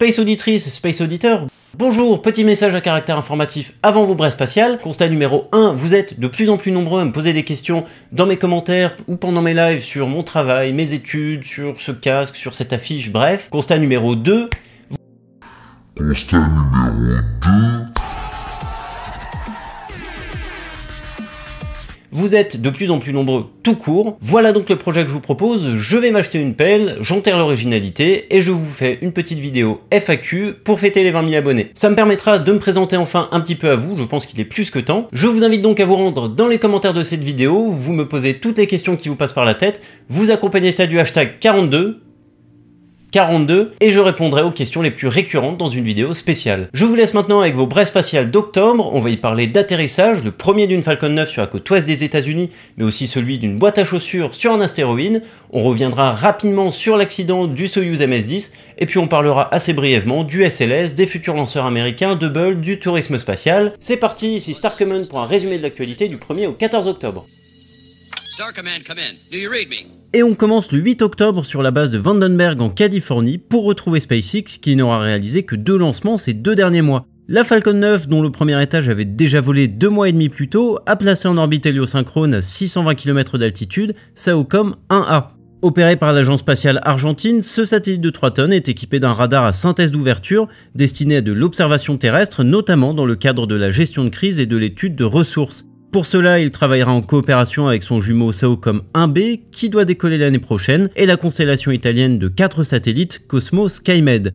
Space Auditrice, Space Auditeur, Bonjour, petit message à caractère informatif avant vos bras spatiales. Constat numéro 1, vous êtes de plus en plus nombreux à me poser des questions dans mes commentaires ou pendant mes lives sur mon travail, mes études, sur ce casque, sur cette affiche, bref. Constat numéro 2. Constat numéro 2. Vous êtes de plus en plus nombreux tout court. Voilà donc le projet que je vous propose. Je vais m'acheter une pelle, j'enterre l'originalité et je vous fais une petite vidéo FAQ pour fêter les 20 000 abonnés. Ça me permettra de me présenter enfin un petit peu à vous, je pense qu'il est plus que temps. Je vous invite donc à vous rendre dans les commentaires de cette vidéo, vous me posez toutes les questions qui vous passent par la tête, vous accompagnez ça du hashtag 42 42 et je répondrai aux questions les plus récurrentes dans une vidéo spéciale. Je vous laisse maintenant avec vos brefs spatiales d'octobre, on va y parler d'atterrissage, le premier d'une Falcon 9 sur la côte ouest des États-Unis, mais aussi celui d'une boîte à chaussures sur un astéroïde, on reviendra rapidement sur l'accident du Soyuz MS-10 et puis on parlera assez brièvement du SLS, des futurs lanceurs américains, de Bull, du tourisme spatial. C'est parti, ici Star Command pour un résumé de l'actualité du 1er au 14 octobre. Star come in. Do you read me? Et on commence le 8 octobre sur la base de Vandenberg en Californie pour retrouver SpaceX qui n'aura réalisé que deux lancements ces deux derniers mois. La Falcon 9, dont le premier étage avait déjà volé deux mois et demi plus tôt, a placé en orbite héliosynchrone à 620 km d'altitude SAOCOM 1A. Opéré par l'agence spatiale argentine, ce satellite de 3 tonnes est équipé d'un radar à synthèse d'ouverture destiné à de l'observation terrestre, notamment dans le cadre de la gestion de crise et de l'étude de ressources. Pour cela, il travaillera en coopération avec son jumeau SAOCOM 1B qui doit décoller l'année prochaine et la constellation italienne de 4 satellites Cosmo SkyMed.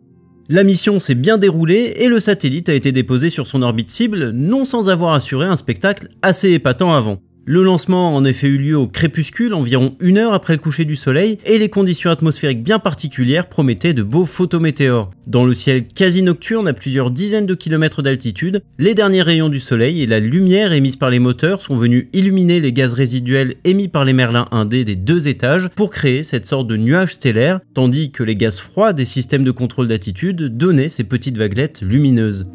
La mission s'est bien déroulée et le satellite a été déposé sur son orbite cible non sans avoir assuré un spectacle assez épatant avant. Le lancement en effet eu lieu au crépuscule, environ une heure après le coucher du soleil, et les conditions atmosphériques bien particulières promettaient de beaux photométéores. Dans le ciel quasi nocturne à plusieurs dizaines de kilomètres d'altitude, les derniers rayons du soleil et la lumière émise par les moteurs sont venus illuminer les gaz résiduels émis par les Merlins 1D des deux étages pour créer cette sorte de nuage stellaire, tandis que les gaz froids des systèmes de contrôle d'attitude donnaient ces petites vaguelettes lumineuses.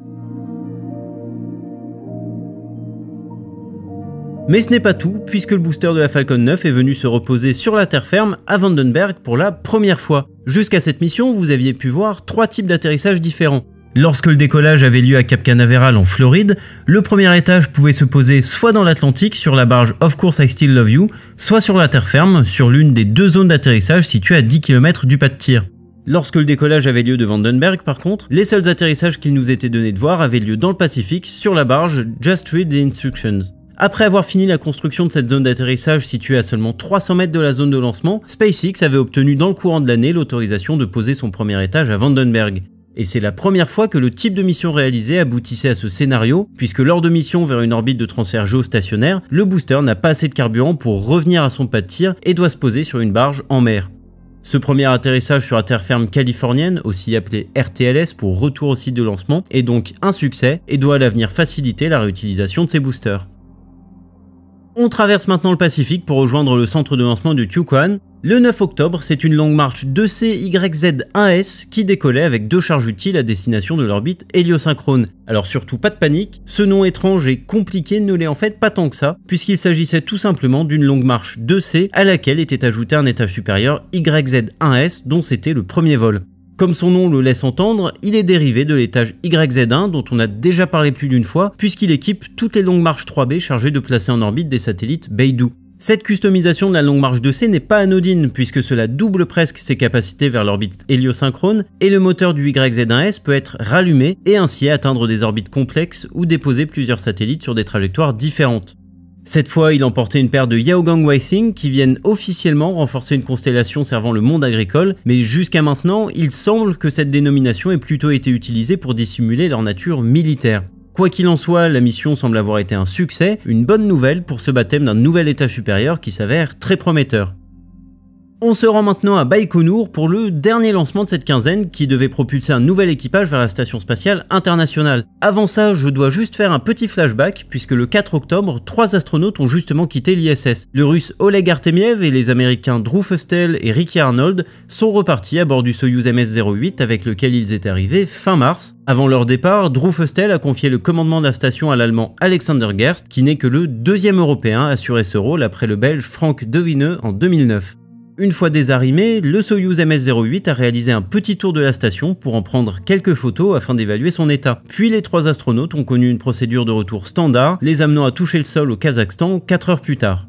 Mais ce n'est pas tout, puisque le booster de la Falcon 9 est venu se reposer sur la terre ferme à Vandenberg pour la première fois. Jusqu'à cette mission, vous aviez pu voir trois types d'atterrissage différents. Lorsque le décollage avait lieu à Cap Canaveral en Floride, le premier étage pouvait se poser soit dans l'Atlantique sur la barge Of Course I Still Love You, soit sur la terre ferme sur l'une des deux zones d'atterrissage situées à 10 km du pas de tir. Lorsque le décollage avait lieu de Vandenberg par contre, les seuls atterrissages qu'il nous était donné de voir avaient lieu dans le Pacifique sur la barge Just Read the Instructions. Après avoir fini la construction de cette zone d'atterrissage située à seulement 300 mètres de la zone de lancement, SpaceX avait obtenu dans le courant de l'année l'autorisation de poser son premier étage à Vandenberg. Et c'est la première fois que le type de mission réalisée aboutissait à ce scénario, puisque lors de missions vers une orbite de transfert géostationnaire, le booster n'a pas assez de carburant pour revenir à son pas de tir et doit se poser sur une barge en mer. Ce premier atterrissage sur la terre ferme californienne, aussi appelée RTLS pour retour au site de lancement, est donc un succès et doit à l'avenir faciliter la réutilisation de ces boosters. On traverse maintenant le Pacifique pour rejoindre le centre de lancement du Tuquan. Le 9 octobre, c'est une longue marche 2CYZ1S qui décollait avec deux charges utiles à destination de l'orbite héliosynchrone. Alors surtout pas de panique, ce nom étrange et compliqué ne l'est en fait pas tant que ça, puisqu'il s'agissait tout simplement d'une longue marche 2C à laquelle était ajouté un étage supérieur YZ1S dont c'était le premier vol. Comme son nom le laisse entendre, il est dérivé de l'étage YZ1 dont on a déjà parlé plus d'une fois, puisqu'il équipe toutes les longues marches 3B chargées de placer en orbite des satellites Beidou. Cette customisation de la longue marche 2C n'est pas anodine, puisque cela double presque ses capacités vers l'orbite héliosynchrone, et le moteur du YZ1S peut être rallumé et ainsi atteindre des orbites complexes ou déposer plusieurs satellites sur des trajectoires différentes. Cette fois, il emportait une paire de Yaogang Weithing qui viennent officiellement renforcer une constellation servant le monde agricole, mais jusqu'à maintenant, il semble que cette dénomination ait plutôt été utilisée pour dissimuler leur nature militaire. Quoi qu'il en soit, la mission semble avoir été un succès, une bonne nouvelle pour ce baptême d'un nouvel état supérieur qui s'avère très prometteur. On se rend maintenant à Baïkonour pour le dernier lancement de cette quinzaine qui devait propulser un nouvel équipage vers la station spatiale internationale. Avant ça, je dois juste faire un petit flashback puisque le 4 octobre, trois astronautes ont justement quitté l'ISS. Le russe Oleg Artemiev et les américains Drew Fustel et Ricky Arnold sont repartis à bord du Soyuz MS-08 avec lequel ils étaient arrivés fin mars. Avant leur départ, Drew Fustel a confié le commandement de la station à l'allemand Alexander Gerst qui n'est que le deuxième européen à assurer ce rôle après le belge Frank Devineux en 2009. Une fois désarrimé, le Soyuz MS-08 a réalisé un petit tour de la station pour en prendre quelques photos afin d'évaluer son état. Puis les trois astronautes ont connu une procédure de retour standard, les amenant à toucher le sol au Kazakhstan 4 heures plus tard.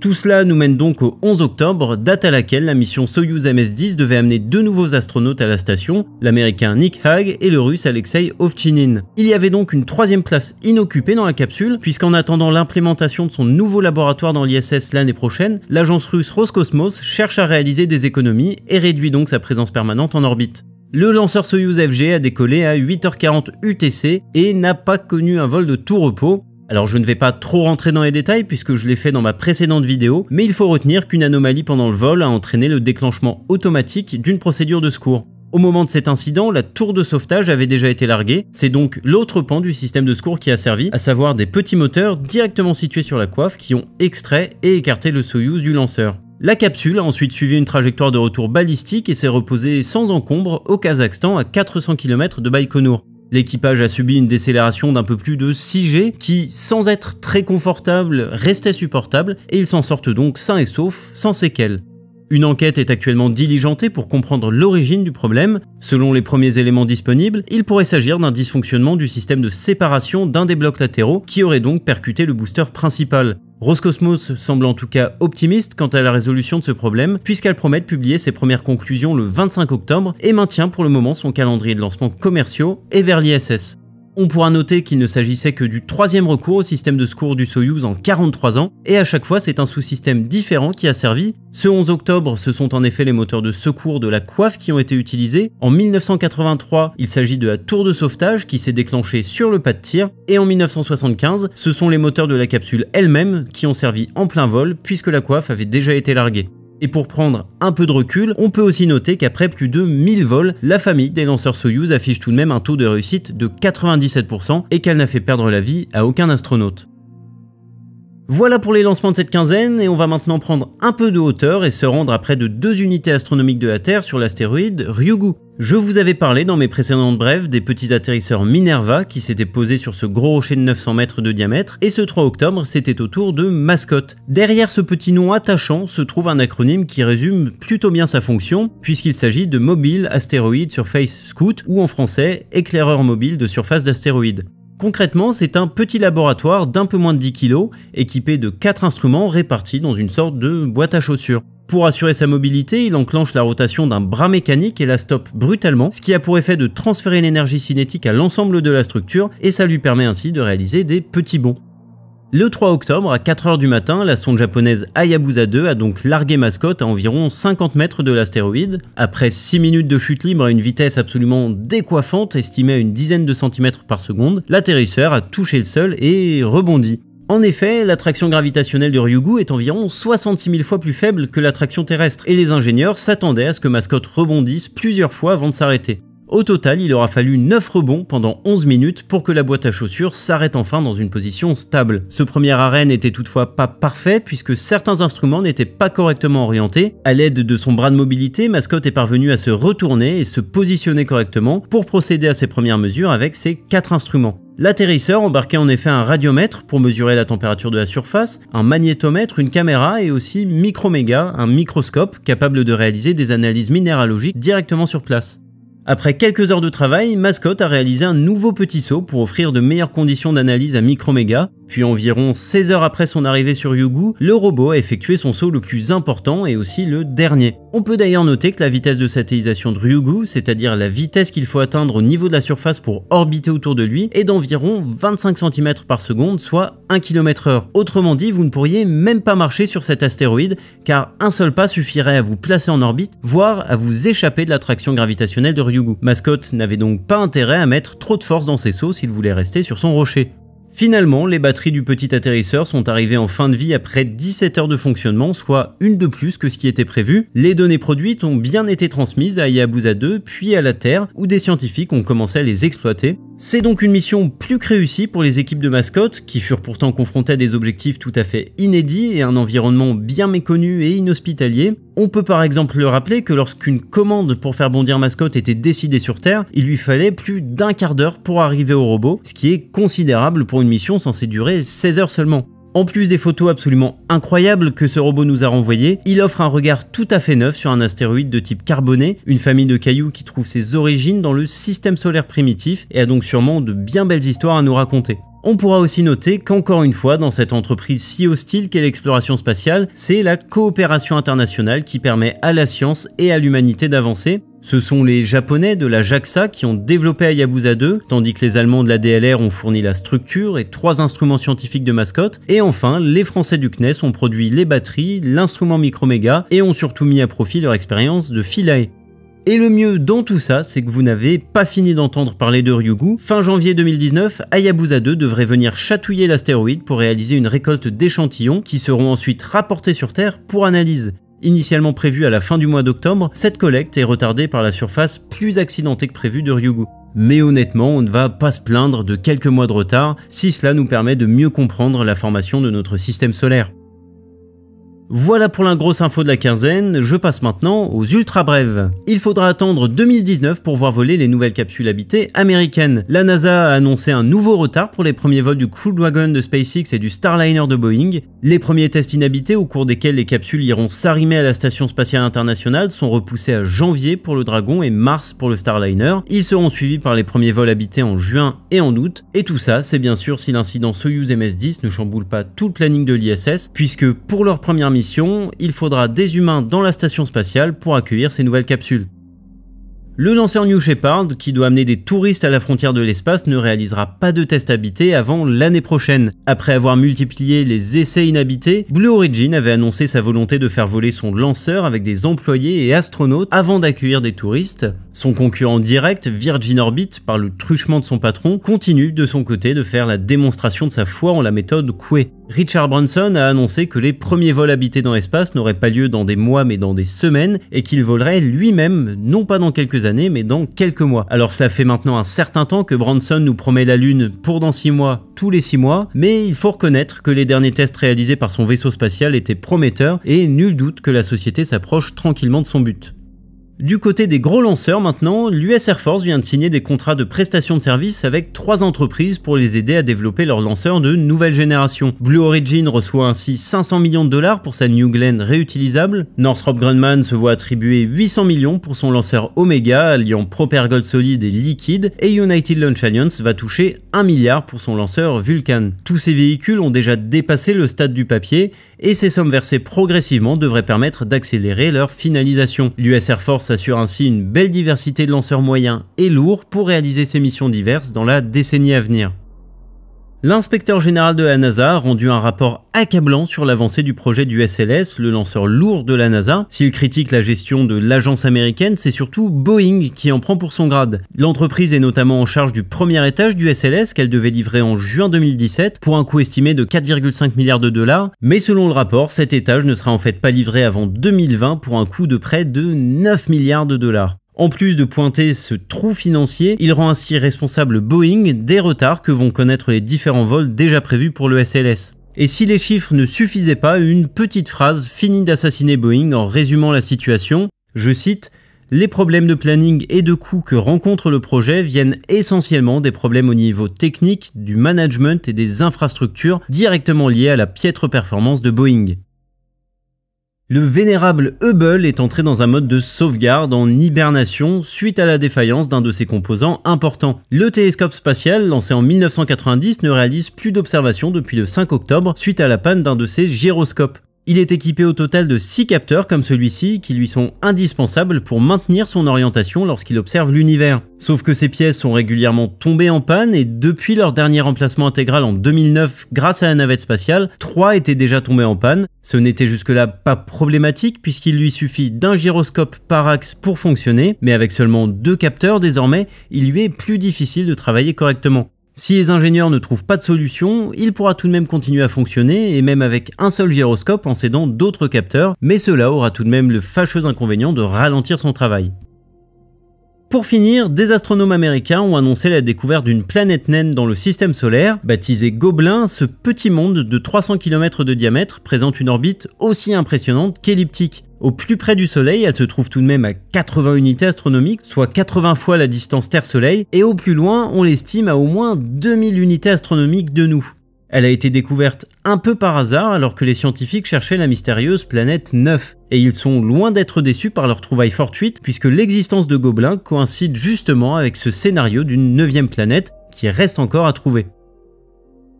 Tout cela nous mène donc au 11 octobre, date à laquelle la mission Soyuz MS-10 devait amener deux nouveaux astronautes à la station, l'américain Nick Hag et le russe Alexei Ovchinin. Il y avait donc une troisième place inoccupée dans la capsule, puisqu'en attendant l'implémentation de son nouveau laboratoire dans l'ISS l'année prochaine, l'agence russe Roscosmos cherche à réaliser des économies et réduit donc sa présence permanente en orbite. Le lanceur Soyuz FG a décollé à 8h40 UTC et n'a pas connu un vol de tout repos, alors je ne vais pas trop rentrer dans les détails puisque je l'ai fait dans ma précédente vidéo, mais il faut retenir qu'une anomalie pendant le vol a entraîné le déclenchement automatique d'une procédure de secours. Au moment de cet incident, la tour de sauvetage avait déjà été larguée, c'est donc l'autre pan du système de secours qui a servi, à savoir des petits moteurs directement situés sur la coiffe qui ont extrait et écarté le Soyuz du lanceur. La capsule a ensuite suivi une trajectoire de retour balistique et s'est reposée sans encombre au Kazakhstan à 400 km de Baïkonour. L'équipage a subi une décélération d'un peu plus de 6G qui, sans être très confortable, restait supportable et ils s'en sortent donc sains et saufs, sans séquelles. Une enquête est actuellement diligentée pour comprendre l'origine du problème. Selon les premiers éléments disponibles, il pourrait s'agir d'un dysfonctionnement du système de séparation d'un des blocs latéraux qui aurait donc percuté le booster principal. Roscosmos semble en tout cas optimiste quant à la résolution de ce problème, puisqu'elle promet de publier ses premières conclusions le 25 octobre et maintient pour le moment son calendrier de lancement commerciaux et vers l'ISS. On pourra noter qu'il ne s'agissait que du troisième recours au système de secours du Soyouz en 43 ans, et à chaque fois c'est un sous-système différent qui a servi. Ce 11 octobre, ce sont en effet les moteurs de secours de la coiffe qui ont été utilisés. En 1983, il s'agit de la tour de sauvetage qui s'est déclenchée sur le pas de tir, et en 1975, ce sont les moteurs de la capsule elle-même qui ont servi en plein vol puisque la coiffe avait déjà été larguée. Et pour prendre un peu de recul, on peut aussi noter qu'après plus de 1000 vols, la famille des lanceurs Soyuz affiche tout de même un taux de réussite de 97% et qu'elle n'a fait perdre la vie à aucun astronaute. Voilà pour les lancements de cette quinzaine, et on va maintenant prendre un peu de hauteur et se rendre à près de deux unités astronomiques de la Terre sur l'astéroïde Ryugu. Je vous avais parlé dans mes précédentes brèves des petits atterrisseurs Minerva qui s'étaient posés sur ce gros rocher de 900 mètres de diamètre, et ce 3 octobre, c'était au tour de Mascotte. Derrière ce petit nom attachant se trouve un acronyme qui résume plutôt bien sa fonction, puisqu'il s'agit de Mobile Asteroid Surface Scout, ou en français, éclaireur mobile de surface d'astéroïde. Concrètement, c'est un petit laboratoire d'un peu moins de 10 kg, équipé de 4 instruments répartis dans une sorte de boîte à chaussures. Pour assurer sa mobilité, il enclenche la rotation d'un bras mécanique et la stoppe brutalement, ce qui a pour effet de transférer l'énergie cinétique à l'ensemble de la structure et ça lui permet ainsi de réaliser des petits bonds. Le 3 octobre, à 4h du matin, la sonde japonaise Hayabusa 2 a donc largué Mascotte à environ 50 mètres de l'astéroïde. Après 6 minutes de chute libre à une vitesse absolument décoiffante, estimée à une dizaine de centimètres par seconde, l'atterrisseur a touché le sol et rebondi. En effet, l'attraction gravitationnelle de Ryugu est environ 66 000 fois plus faible que l'attraction terrestre, et les ingénieurs s'attendaient à ce que Mascotte rebondisse plusieurs fois avant de s'arrêter. Au total, il aura fallu 9 rebonds pendant 11 minutes pour que la boîte à chaussures s'arrête enfin dans une position stable. Ce premier arrêt n'était toutefois pas parfait puisque certains instruments n'étaient pas correctement orientés. À l'aide de son bras de mobilité, Mascotte est parvenu à se retourner et se positionner correctement pour procéder à ses premières mesures avec ses 4 instruments. L'atterrisseur embarquait en effet un radiomètre pour mesurer la température de la surface, un magnétomètre, une caméra et aussi Microméga, un microscope capable de réaliser des analyses minéralogiques directement sur place. Après quelques heures de travail, Mascotte a réalisé un nouveau petit saut pour offrir de meilleures conditions d'analyse à Micromega, puis environ 16 heures après son arrivée sur Yugu, le robot a effectué son saut le plus important et aussi le dernier. On peut d'ailleurs noter que la vitesse de satellisation de Ryugu, c'est-à-dire la vitesse qu'il faut atteindre au niveau de la surface pour orbiter autour de lui, est d'environ 25 cm par seconde, soit 1 km heure. Autrement dit, vous ne pourriez même pas marcher sur cet astéroïde, car un seul pas suffirait à vous placer en orbite, voire à vous échapper de l'attraction gravitationnelle de Ryugu. Mascotte n'avait donc pas intérêt à mettre trop de force dans ses sauts s'il voulait rester sur son rocher. Finalement, les batteries du petit atterrisseur sont arrivées en fin de vie après 17 heures de fonctionnement, soit une de plus que ce qui était prévu. Les données produites ont bien été transmises à Hayabusa 2 puis à la Terre, où des scientifiques ont commencé à les exploiter. C'est donc une mission plus que réussie pour les équipes de mascotte, qui furent pourtant confrontées à des objectifs tout à fait inédits et un environnement bien méconnu et inhospitalier. On peut par exemple le rappeler que lorsqu'une commande pour faire bondir mascotte était décidée sur Terre, il lui fallait plus d'un quart d'heure pour arriver au robot, ce qui est considérable pour une mission censée durer 16 heures seulement. En plus des photos absolument incroyables que ce robot nous a renvoyées, il offre un regard tout à fait neuf sur un astéroïde de type carboné, une famille de cailloux qui trouve ses origines dans le système solaire primitif et a donc sûrement de bien belles histoires à nous raconter. On pourra aussi noter qu'encore une fois, dans cette entreprise si hostile qu'est l'exploration spatiale, c'est la coopération internationale qui permet à la science et à l'humanité d'avancer. Ce sont les Japonais de la JAXA qui ont développé Hayabusa 2, tandis que les Allemands de la DLR ont fourni la structure et trois instruments scientifiques de mascotte. Et enfin, les Français du CNES ont produit les batteries, l'instrument microméga et ont surtout mis à profit leur expérience de Philae. Et le mieux dans tout ça, c'est que vous n'avez pas fini d'entendre parler de Ryugu. Fin janvier 2019, Hayabusa 2 devrait venir chatouiller l'astéroïde pour réaliser une récolte d'échantillons qui seront ensuite rapportés sur Terre pour analyse. Initialement prévue à la fin du mois d'octobre, cette collecte est retardée par la surface plus accidentée que prévue de Ryugu. Mais honnêtement, on ne va pas se plaindre de quelques mois de retard si cela nous permet de mieux comprendre la formation de notre système solaire. Voilà pour la grosse info de la quinzaine, je passe maintenant aux ultra brèves. Il faudra attendre 2019 pour voir voler les nouvelles capsules habitées américaines. La NASA a annoncé un nouveau retard pour les premiers vols du Crew Dragon de SpaceX et du Starliner de Boeing. Les premiers tests inhabités au cours desquels les capsules iront s'arrimer à la Station Spatiale Internationale sont repoussés à janvier pour le Dragon et mars pour le Starliner. Ils seront suivis par les premiers vols habités en juin et en août. Et tout ça, c'est bien sûr si l'incident Soyuz MS-10 ne chamboule pas tout le planning de l'ISS, puisque pour leur première mission, il faudra des humains dans la station spatiale pour accueillir ces nouvelles capsules. Le lanceur New Shepard, qui doit amener des touristes à la frontière de l'espace, ne réalisera pas de test habité avant l'année prochaine. Après avoir multiplié les essais inhabités, Blue Origin avait annoncé sa volonté de faire voler son lanceur avec des employés et astronautes avant d'accueillir des touristes. Son concurrent direct, Virgin Orbit, par le truchement de son patron, continue de son côté de faire la démonstration de sa foi en la méthode Coué. Richard Branson a annoncé que les premiers vols habités dans l'espace n'auraient pas lieu dans des mois mais dans des semaines et qu'il volerait lui-même non pas dans quelques années mais dans quelques mois. Alors ça fait maintenant un certain temps que Branson nous promet la Lune pour dans 6 mois, tous les 6 mois, mais il faut reconnaître que les derniers tests réalisés par son vaisseau spatial étaient prometteurs et nul doute que la société s'approche tranquillement de son but. Du côté des gros lanceurs maintenant, l'US Air Force vient de signer des contrats de prestation de services avec trois entreprises pour les aider à développer leurs lanceurs de nouvelle génération. Blue Origin reçoit ainsi 500 millions de dollars pour sa New Glenn réutilisable, Northrop Grumman se voit attribuer 800 millions pour son lanceur Omega alliant gold solide et liquide et United Launch Alliance va toucher 1 milliard pour son lanceur Vulcan. Tous ces véhicules ont déjà dépassé le stade du papier et ces sommes versées progressivement devraient permettre d'accélérer leur finalisation. L'US Air Force assure ainsi une belle diversité de lanceurs moyens et lourds pour réaliser ses missions diverses dans la décennie à venir. L'inspecteur général de la NASA a rendu un rapport accablant sur l'avancée du projet du SLS, le lanceur lourd de la NASA. S'il critique la gestion de l'agence américaine, c'est surtout Boeing qui en prend pour son grade. L'entreprise est notamment en charge du premier étage du SLS qu'elle devait livrer en juin 2017 pour un coût estimé de 4,5 milliards de dollars, mais selon le rapport, cet étage ne sera en fait pas livré avant 2020 pour un coût de près de 9 milliards de dollars. En plus de pointer ce trou financier, il rend ainsi responsable Boeing des retards que vont connaître les différents vols déjà prévus pour le SLS. Et si les chiffres ne suffisaient pas, une petite phrase finit d'assassiner Boeing en résumant la situation. Je cite les problèmes de planning et de coûts que rencontre le projet viennent essentiellement des problèmes au niveau technique, du management et des infrastructures directement liés à la piètre performance de Boeing le vénérable Hubble est entré dans un mode de sauvegarde en hibernation suite à la défaillance d'un de ses composants importants. Le télescope spatial, lancé en 1990, ne réalise plus d'observations depuis le 5 octobre suite à la panne d'un de ses gyroscopes. Il est équipé au total de 6 capteurs comme celui-ci qui lui sont indispensables pour maintenir son orientation lorsqu'il observe l'univers. Sauf que ces pièces sont régulièrement tombées en panne et depuis leur dernier remplacement intégral en 2009 grâce à la navette spatiale, 3 étaient déjà tombées en panne. Ce n'était jusque-là pas problématique puisqu'il lui suffit d'un gyroscope par axe pour fonctionner, mais avec seulement 2 capteurs désormais, il lui est plus difficile de travailler correctement. Si les ingénieurs ne trouvent pas de solution, il pourra tout de même continuer à fonctionner, et même avec un seul gyroscope en s'aidant d'autres capteurs, mais cela aura tout de même le fâcheux inconvénient de ralentir son travail. Pour finir, des astronomes américains ont annoncé la découverte d'une planète naine dans le système solaire. Baptisée Gobelin, ce petit monde de 300 km de diamètre présente une orbite aussi impressionnante qu'elliptique. Au plus près du Soleil, elle se trouve tout de même à 80 unités astronomiques, soit 80 fois la distance Terre-Soleil, et au plus loin, on l'estime à au moins 2000 unités astronomiques de nous. Elle a été découverte un peu par hasard alors que les scientifiques cherchaient la mystérieuse planète 9, et ils sont loin d'être déçus par leur trouvaille fortuite puisque l'existence de Gobelin coïncide justement avec ce scénario d'une neuvième planète qui reste encore à trouver.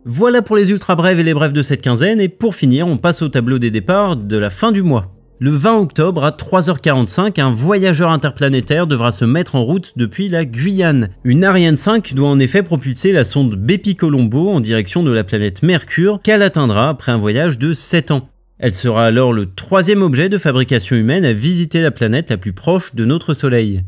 Voilà pour les ultra brèves et les brèves de cette quinzaine, et pour finir, on passe au tableau des départs de la fin du mois. Le 20 octobre à 3h45, un voyageur interplanétaire devra se mettre en route depuis la Guyane. Une Ariane 5 doit en effet propulser la sonde BepiColombo en direction de la planète Mercure qu'elle atteindra après un voyage de 7 ans. Elle sera alors le troisième objet de fabrication humaine à visiter la planète la plus proche de notre Soleil.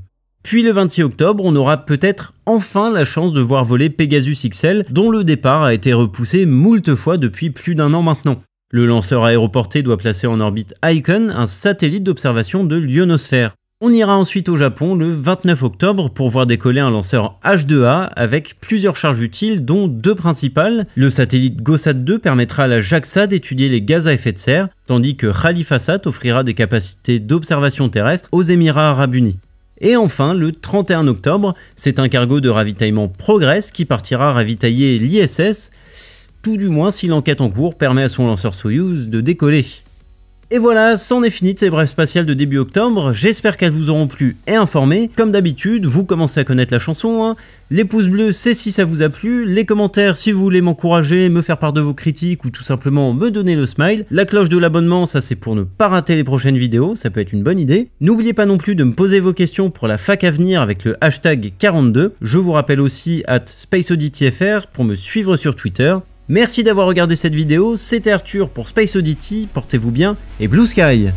Puis le 26 octobre, on aura peut-être enfin la chance de voir voler Pegasus XL, dont le départ a été repoussé moult fois depuis plus d'un an maintenant. Le lanceur aéroporté doit placer en orbite Icon, un satellite d'observation de l'ionosphère. On ira ensuite au Japon le 29 octobre pour voir décoller un lanceur H2A avec plusieurs charges utiles dont deux principales. Le satellite GOSAT-2 permettra à la JAXA d'étudier les gaz à effet de serre, tandis que Sat offrira des capacités d'observation terrestre aux Émirats arabes unis. Et enfin, le 31 octobre, c'est un cargo de ravitaillement Progress qui partira ravitailler l'ISS tout du moins si l'enquête en cours permet à son lanceur Soyuz de décoller. Et voilà, c'en est fini de ces brèves spatiales de début octobre, j'espère qu'elles vous auront plu et informé. Comme d'habitude, vous commencez à connaître la chanson, hein. les pouces bleus c'est si ça vous a plu, les commentaires si vous voulez m'encourager, me faire part de vos critiques ou tout simplement me donner le smile, la cloche de l'abonnement ça c'est pour ne pas rater les prochaines vidéos, ça peut être une bonne idée. N'oubliez pas non plus de me poser vos questions pour la fac à venir avec le hashtag 42, je vous rappelle aussi at SpaceAuditFR pour me suivre sur Twitter, Merci d'avoir regardé cette vidéo, c'était Arthur pour Space Oddity, portez-vous bien et Blue Sky